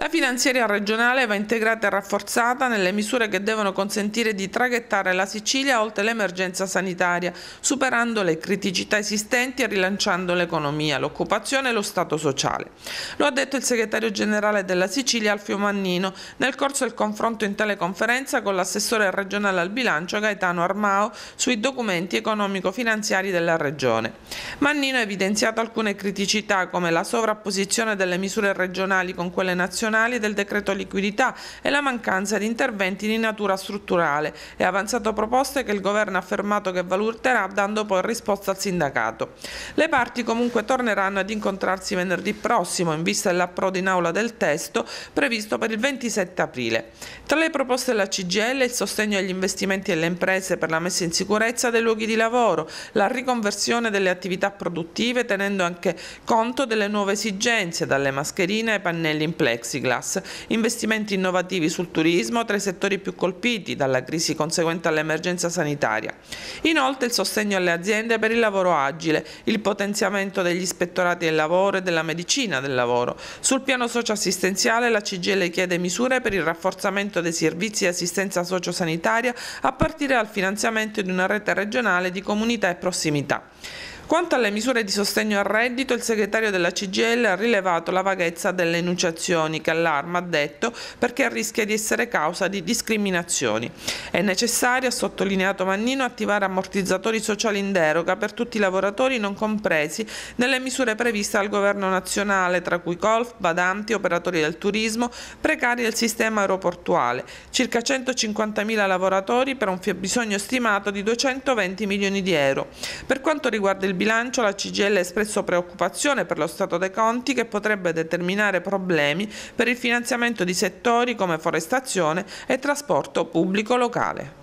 La finanziaria regionale va integrata e rafforzata nelle misure che devono consentire di traghettare la Sicilia oltre l'emergenza sanitaria, superando le criticità esistenti e rilanciando l'economia, l'occupazione e lo Stato sociale. Lo ha detto il segretario generale della Sicilia Alfio Mannino nel corso del confronto in teleconferenza con l'assessore regionale al bilancio Gaetano Armao sui documenti economico-finanziari della regione. Mannino ha evidenziato alcune criticità come la sovrapposizione delle misure regionali con quelle nazionali eccezionali del decreto liquidità e la mancanza di interventi di natura strutturale e ha avanzato proposte che il governo ha affermato che valuterà dando poi risposta al sindacato. Le parti comunque torneranno ad incontrarsi venerdì prossimo in vista dell'approdo in aula del testo previsto per il 27 aprile. Tra le proposte della CGL il sostegno agli investimenti delle imprese per la messa in sicurezza dei luoghi di lavoro, la riconversione delle attività produttive tenendo anche conto delle nuove esigenze dalle mascherine ai pannelli in plexi Plexiglass, investimenti innovativi sul turismo tra i settori più colpiti dalla crisi conseguente all'emergenza sanitaria. Inoltre il sostegno alle aziende per il lavoro agile, il potenziamento degli ispettorati del lavoro e della medicina del lavoro. Sul piano socioassistenziale la CGL chiede misure per il rafforzamento dei servizi di assistenza sociosanitaria a partire dal finanziamento di una rete regionale di comunità e prossimità. Quanto alle misure di sostegno al reddito, il segretario della CGL ha rilevato la vaghezza delle enunciazioni che allarma, ha detto, perché rischia di essere causa di discriminazioni. È necessario, ha sottolineato Mannino, attivare ammortizzatori sociali in deroga per tutti i lavoratori non compresi nelle misure previste dal governo nazionale, tra cui golf, badanti, operatori del turismo, precari del sistema aeroportuale, circa 150.000 lavoratori per un fabbisogno stimato di 220 milioni di euro. Per quanto riguarda il bilancio la CGL ha espresso preoccupazione per lo stato dei conti che potrebbe determinare problemi per il finanziamento di settori come forestazione e trasporto pubblico locale.